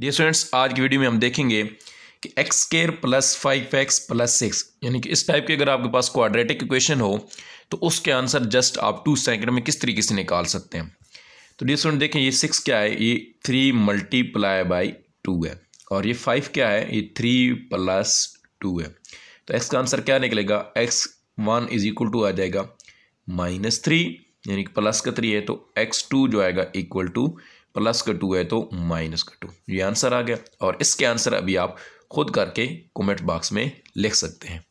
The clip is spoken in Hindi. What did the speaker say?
डी स्टूडेंट्स आज की वीडियो में हम देखेंगे कि X square plus five X plus six यानी कि इस टाइप के अगर आपके पास क्वाड्रेटिक इक्वेशन हो तो उसके आंसर जस्ट आप टू सेकंड में किस तरीके से निकाल सकते हैं तो डी स्टूडेंट देखें ये सिक्स क्या है ये थ्री मल्टीप्लाई बाई टू है और ये फाइव क्या है ये थ्री प्लस टू है तो एक्स का आंसर क्या निकलेगा X one is equal to आ जाएगा माइनस थ्री यानी कि प्लस का थ्री है तो एक्स टू जो आएगा इक्वल टू प्लस का टू है तो माइनस का टू ये आंसर आ गया और इसके आंसर अभी आप खुद करके कमेंट बॉक्स में लिख सकते हैं